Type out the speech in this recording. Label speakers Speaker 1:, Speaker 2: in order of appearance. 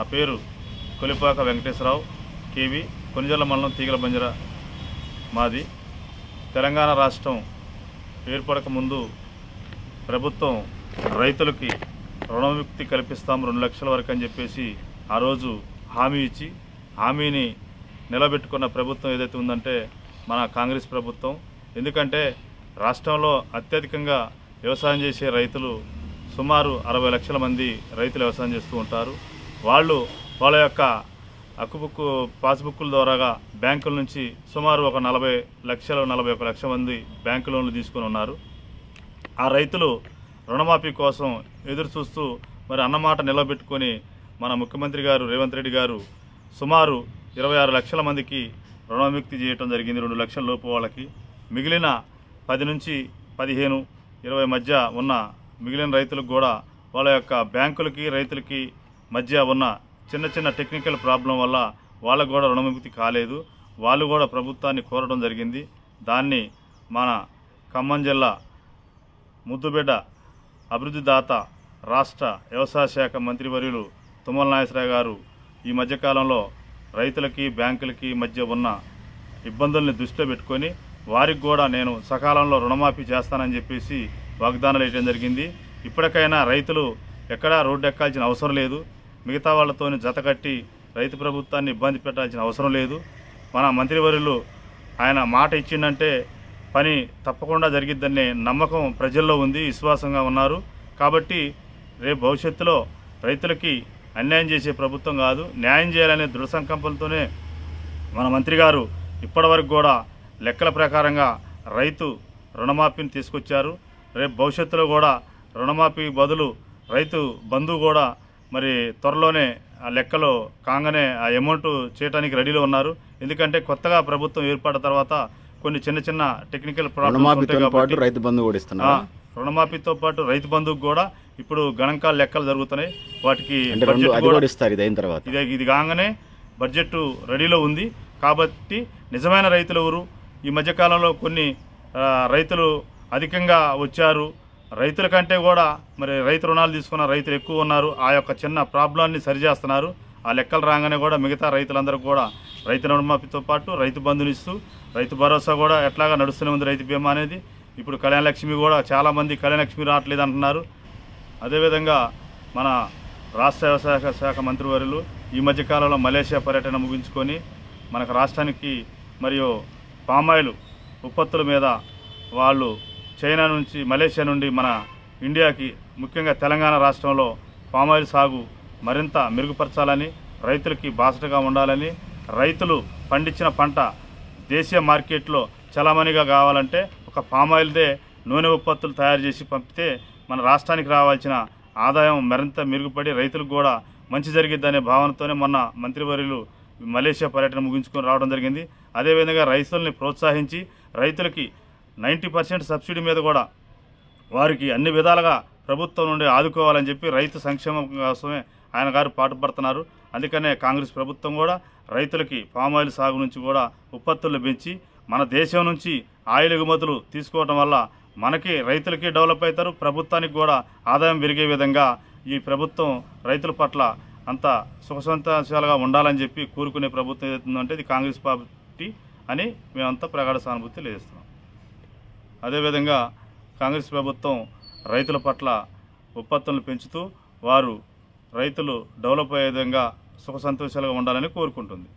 Speaker 1: నా పేరు కొలిపాక వెంకటేశ్వరరావు కేవి కొనిజల మండలం తీగల బంజర మాది తెలంగాణ రాష్ట్రం ఏర్పడక ముందు ప్రభుత్వం రైతులకి రుణవిముక్తి కల్పిస్తాం రెండు లక్షల వరకు అని చెప్పేసి ఆ రోజు హామీ ఇచ్చి హామీని నిలబెట్టుకున్న ప్రభుత్వం ఏదైతే ఉందంటే మన కాంగ్రెస్ ప్రభుత్వం ఎందుకంటే రాష్ట్రంలో అత్యధికంగా వ్యవసాయం చేసే రైతులు సుమారు అరవై లక్షల మంది రైతులు వ్యవసాయం చేస్తూ ఉంటారు వాళ్ళు వాళ్ళ యొక్క అక్కుబుక్ పాస్బుక్కుల ద్వారాగా బ్యాంకుల నుంచి సుమారు ఒక నలభై లక్షలు నలభై ఒక లక్ష మంది బ్యాంకు లోన్లు తీసుకుని ఉన్నారు ఆ రైతులు రుణమాఫీ కోసం ఎదురు చూస్తూ మరి అన్నమాట నిలబెట్టుకొని మన ముఖ్యమంత్రి గారు రేవంత్ రెడ్డి గారు సుమారు ఇరవై ఆరు లక్షల మందికి రుణవిముక్తి చేయటం జరిగింది రెండు లక్షల లోపు వాళ్ళకి మిగిలిన పది నుంచి పదిహేను ఇరవై మధ్య ఉన్న మిగిలిన రైతులకు కూడా వాళ్ళ యొక్క బ్యాంకులకి రైతులకి మధ్య ఉన్న చిన్న చిన్న టెక్నికల్ ప్రాబ్లం వల్ల వాళ్ళకు కూడా రుణముక్తి కాలేదు వాళ్ళు కూడా ప్రభుత్వాన్ని కోరడం జరిగింది దాన్ని మన ఖమ్మం జిల్లా ముద్దుబిడ్డ అభివృద్ధి దాత రాష్ట్ర వ్యవసాయ శాఖ మంత్రివర్యులు తుమ్మల నాగేశ్వరరావు గారు ఈ మధ్యకాలంలో రైతులకి బ్యాంకులకి మధ్య ఉన్న ఇబ్బందుల్ని దృష్టిలో పెట్టుకొని వారికి కూడా నేను సకాలంలో రుణమాఫీ చేస్తానని చెప్పేసి వాగ్దానాలు వేయడం జరిగింది ఇప్పటికైనా రైతులు ఎక్కడా రోడ్డు ఎక్కాల్సిన అవసరం లేదు మిగతా వాళ్ళతోని జతకట్టి రైతు ప్రభుత్వాన్ని ఇబ్బంది పెట్టాల్సిన అవసరం లేదు మన మంత్రివర్యులు ఆయన మాట ఇచ్చిందంటే పని తప్పకుండా జరిగిద్దనే నమ్మకం ప్రజల్లో ఉంది విశ్వాసంగా ఉన్నారు కాబట్టి రేపు భవిష్యత్తులో రైతులకి అన్యాయం చేసే ప్రభుత్వం కాదు న్యాయం చేయాలనే దృఢ సంకల్పంతోనే మన మంత్రి గారు ఇప్పటివరకు కూడా లెక్కల ప్రకారంగా రైతు రుణమాఫీని తీసుకొచ్చారు రేపు భవిష్యత్తులో కూడా రుణమాఫీ బదులు రైతు బంధు కూడా మరి త్వరలోనే ఆ లెక్కలో కాగానే ఆ అమౌంట్ చేయడానికి రెడీలో ఉన్నారు ఎందుకంటే కొత్తగా ప్రభుత్వం ఏర్పడిన తర్వాత కొన్ని చిన్న చిన్న టెక్నికల్ పాటు రైతు బంధు కూడా రుణమాఫీతో పాటు రైతు బంధుకు కూడా ఇప్పుడు గణాంకాల లెక్కలు జరుగుతున్నాయి వాటికి ఇది ఇది కాగానే బడ్జెట్ రెడీలో ఉంది కాబట్టి నిజమైన రైతులు ఎవరు ఈ మధ్యకాలంలో కొన్ని రైతులు అధికంగా వచ్చారు రైతుల కంటే కూడా మరి రైతు రుణాలు తీసుకున్న రైతులు ఎక్కువ ఉన్నారు ఆ యొక్క చిన్న ప్రాబ్లాన్ని సరిచేస్తున్నారు ఆ లెక్కలు రాగానే కూడా మిగతా రైతులందరూ కూడా రైతు రుణమాఫీతో పాటు రైతు బంధులు ఇస్తూ రైతు భరోసా కూడా ఎట్లాగా నడుస్తూనే ఉంది రైతు బీమా అనేది ఇప్పుడు కళ్యాణలక్ష్మి కూడా చాలామంది కళ్యాణలక్ష్మి రావట్లేదు అంటున్నారు అదేవిధంగా మన రాష్ట్ర వ్యవసాయ శాఖ మంత్రివర్యులు ఈ మధ్యకాలంలో మలేషియా పర్యటన ముగించుకొని మనకు రాష్ట్రానికి మరియు పామాయిల్ ఉత్పత్తుల మీద వాళ్ళు చైనా నుంచి మలేషియా నుండి మన ఇండియాకి ముఖ్యంగా తెలంగాణ రాష్ట్రంలో పామాయిల్ సాగు మరింత మెరుగుపరచాలని రైతులకి బాసటగా ఉండాలని రైతులు పండించిన పంట దేశీయ మార్కెట్లో చలామణిగా కావాలంటే ఒక పామాయిల్దే నూనె ఉత్పత్తులు తయారు చేసి పంపితే మన రాష్ట్రానికి రావాల్సిన ఆదాయం మరింత మెరుగుపడి రైతులకు కూడా మంచి జరిగిద్దనే భావనతోనే మొన్న మంత్రివర్యులు మలేషియా పర్యటన ముగించుకొని రావడం జరిగింది అదేవిధంగా రైతుల్ని ప్రోత్సహించి రైతులకి నైంటీ పర్సెంట్ సబ్సిడీ మీద కూడా వారికి అన్ని విధాలుగా ప్రభుత్వం నుండి ఆదుకోవాలని చెప్పి రైతు సంక్షేమం కోసమే ఆయన గారు పాటుపడుతున్నారు అందుకనే కాంగ్రెస్ ప్రభుత్వం కూడా రైతులకి పామాయిల్ సాగు నుంచి కూడా ఉత్పత్తులు పెంచి మన దేశం నుంచి ఆయిల్ ఎగుమతులు తీసుకోవడం వల్ల మనకి రైతులకి డెవలప్ అవుతారు ప్రభుత్వానికి కూడా ఆదాయం పెరిగే విధంగా ఈ ప్రభుత్వం రైతుల పట్ల అంత సుఖసంతోషాలుగా ఉండాలని చెప్పి కోరుకునే ప్రభుత్వం ఏదైతుందంటే ఇది కాంగ్రెస్ పార్టీ అని మేమంతా ప్రగాఢ సానుభూతి లేస్తున్నాం అదేవిధంగా కాంగ్రెస్ ప్రభుత్వం రైతుల పట్ల ఉత్పత్తులను పెంచుతూ వారు రైతులు డెవలప్ అయ్యే విధంగా సుఖ సంతోషాలుగా ఉండాలని కోరుకుంటుంది